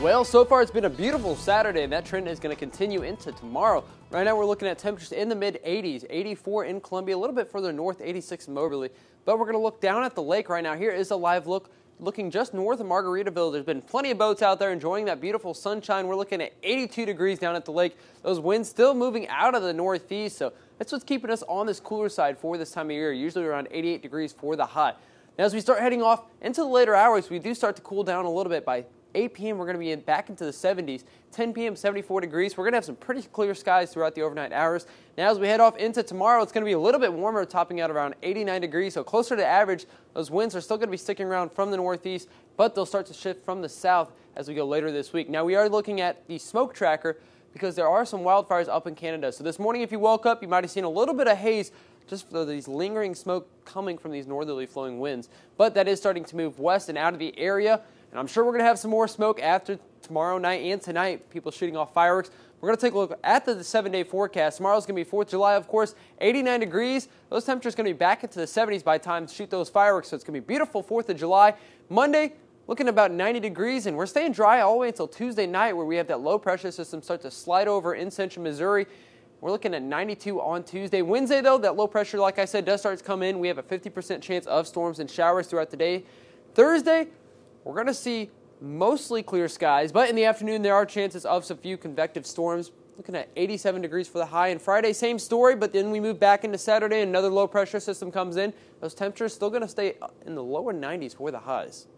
Well, so far it's been a beautiful Saturday, and that trend is going to continue into tomorrow. Right now we're looking at temperatures in the mid 80s, 84 in Columbia, a little bit further north, 86 in Moberly. But we're going to look down at the lake right now. Here is a live look looking just north of Margaritaville. There's been plenty of boats out there enjoying that beautiful sunshine. We're looking at 82 degrees down at the lake. Those winds still moving out of the northeast, so that's what's keeping us on this cooler side for this time of year, usually around 88 degrees for the high. Now, as we start heading off into the later hours, we do start to cool down a little bit by 8 p.m., we're going to be back into the 70s. 10 p.m., 74 degrees. We're going to have some pretty clear skies throughout the overnight hours. Now, as we head off into tomorrow, it's going to be a little bit warmer, topping out around 89 degrees, so closer to average. Those winds are still going to be sticking around from the northeast, but they'll start to shift from the south as we go later this week. Now, we are looking at the smoke tracker because there are some wildfires up in Canada. So this morning, if you woke up, you might have seen a little bit of haze just for these lingering smoke coming from these northerly flowing winds. But that is starting to move west and out of the area. And I'm sure we're going to have some more smoke after tomorrow night and tonight, people shooting off fireworks. We're going to take a look at the seven day forecast. Tomorrow's going to be 4th of July, of course, 89 degrees. Those temperatures going to be back into the 70s by the time to shoot those fireworks. So it's going to be beautiful 4th of July. Monday, looking about 90 degrees, and we're staying dry all the way until Tuesday night, where we have that low pressure system start to slide over in central Missouri. We're looking at 92 on Tuesday. Wednesday, though, that low pressure, like I said, does start to come in. We have a 50% chance of storms and showers throughout the day. Thursday, we're going to see mostly clear skies, but in the afternoon there are chances of some few convective storms. Looking at 87 degrees for the high, and Friday, same story, but then we move back into Saturday, another low pressure system comes in. Those temperatures still going to stay in the lower 90s for the highs.